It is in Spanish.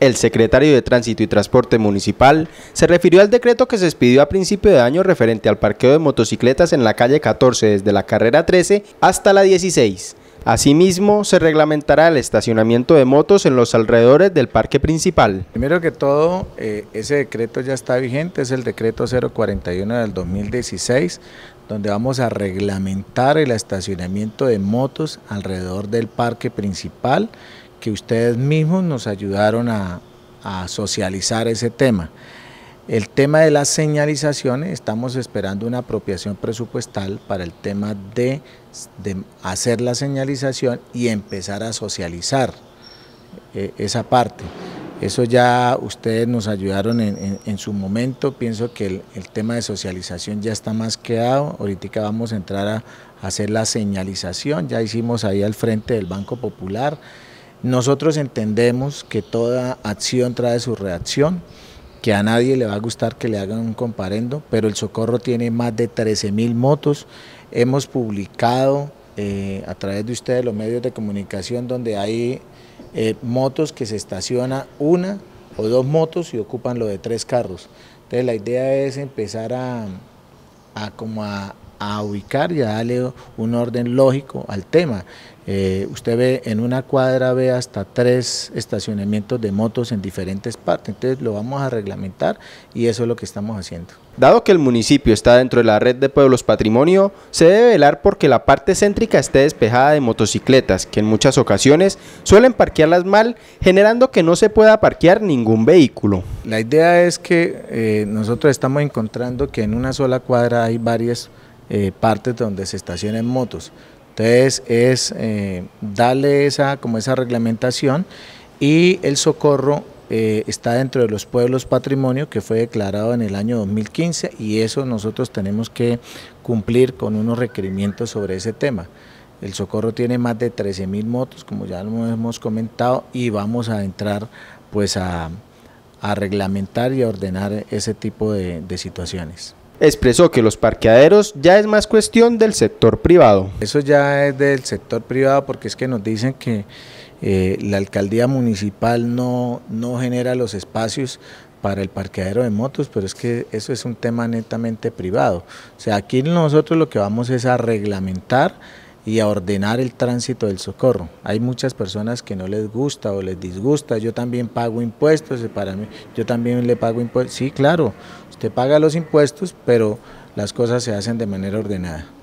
El secretario de Tránsito y Transporte Municipal se refirió al decreto que se expidió a principio de año referente al parqueo de motocicletas en la calle 14 desde la carrera 13 hasta la 16. Asimismo, se reglamentará el estacionamiento de motos en los alrededores del parque principal. Primero que todo, eh, ese decreto ya está vigente, es el decreto 041 del 2016, donde vamos a reglamentar el estacionamiento de motos alrededor del parque principal, que ustedes mismos nos ayudaron a, socializar ese tema. El tema de las señalizaciones, estamos esperando una apropiación presupuestal para el tema de, hacer la señalización y empezar a socializar eh, esa parte. Eso ya ustedes nos ayudaron en, su momento, pienso que el, tema de socialización ya está más quedado, ahorita vamos a entrar a, hacer la señalización, ya hicimos ahí al frente del Banco Popular. Nosotros entendemos que toda acción trae su reacción, que a nadie le va a gustar que le hagan un comparendo, pero el Socorro tiene más de 13 mil motos, hemos publicado eh, a través de ustedes, los medios de comunicación, donde hay eh, motos que se estaciona una o dos motos y ocupan lo de tres carros. Entonces la idea es empezar a como a, a ubicar y a darle un orden lógico al tema. Eh, usted ve en una cuadra, ve hasta tres estacionamientos de motos en diferentes partes, entonces lo vamos a reglamentar y eso es lo que estamos haciendo. Dado que el municipio está dentro de la red de pueblos patrimonio, se debe velar porque la parte céntrica esté despejada de motocicletas, que en muchas ocasiones suelen parquearlas mal, generando que no se pueda parquear ningún vehículo. La idea es que eh, nosotros estamos encontrando que en una sola cuadra hay varias eh, partes donde se estacionen motos. Entonces es eh, darle esa, como esa reglamentación y el socorro eh, está dentro de los pueblos patrimonio que fue declarado en el año 2015 y eso nosotros tenemos que cumplir con unos requerimientos sobre ese tema. El Socorro tiene más de 13.000 motos, como ya lo hemos comentado, y vamos a entrar pues a, reglamentar y a ordenar ese tipo de situaciones expresó que los parqueaderos ya es más cuestión del sector privado. Eso ya es del sector privado porque es que nos dicen que eh, la alcaldía municipal no, no genera los espacios para el parqueadero de motos, pero es que eso es un tema netamente privado. O sea, aquí nosotros lo que vamos es a reglamentar y a ordenar el tránsito del socorro. Hay muchas personas que no les gusta o les disgusta, yo también pago impuestos, eh, para mí, yo también le pago impuestos. Sí, claro, usted paga los impuestos, pero las cosas se hacen de manera ordenada.